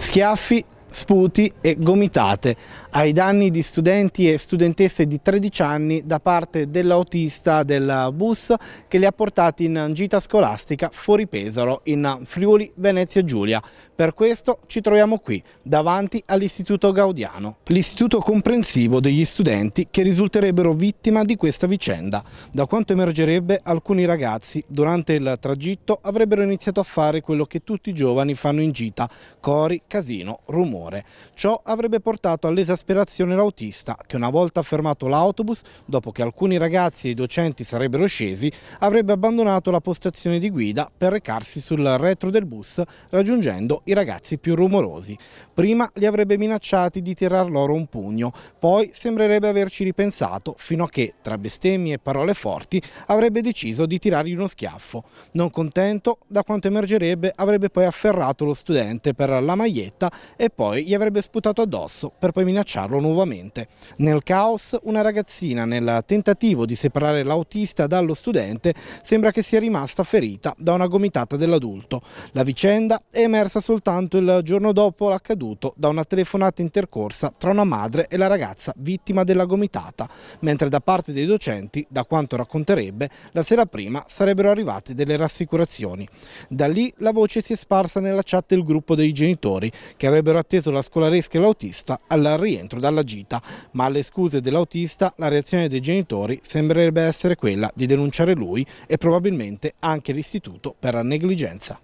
schiaffi sputi e gomitate ai danni di studenti e studentesse di 13 anni da parte dell'autista del bus che li ha portati in gita scolastica fuori Pesaro in Friuli Venezia Giulia. Per questo ci troviamo qui davanti all'Istituto Gaudiano, l'istituto comprensivo degli studenti che risulterebbero vittima di questa vicenda. Da quanto emergerebbe alcuni ragazzi durante il tragitto avrebbero iniziato a fare quello che tutti i giovani fanno in gita, cori, casino, rumore rumore. Ciò avrebbe portato all'esasperazione l'autista che una volta fermato l'autobus, dopo che alcuni ragazzi e i docenti sarebbero scesi, avrebbe abbandonato la postazione di guida per recarsi sul retro del bus raggiungendo i ragazzi più rumorosi. Prima li avrebbe minacciati di tirar loro un pugno, poi sembrerebbe averci ripensato fino a che, tra bestemmie e parole forti, avrebbe deciso di tirargli uno schiaffo. Non contento, da quanto emergerebbe, avrebbe poi afferrato lo studente per la maglietta e poi poi gli avrebbe sputato addosso per poi minacciarlo nuovamente. Nel caos una ragazzina nel tentativo di separare l'autista dallo studente sembra che sia rimasta ferita da una gomitata dell'adulto. La vicenda è emersa soltanto il giorno dopo l'accaduto da una telefonata intercorsa tra una madre e la ragazza vittima della gomitata, mentre da parte dei docenti, da quanto racconterebbe, la sera prima sarebbero arrivate delle rassicurazioni. Da lì la voce si è sparsa nella chat del gruppo dei genitori che avrebbero atteso atteso la scolaresca e l'autista al rientro dalla gita, ma alle scuse dell'autista la reazione dei genitori sembrerebbe essere quella di denunciare lui e probabilmente anche l'istituto per negligenza.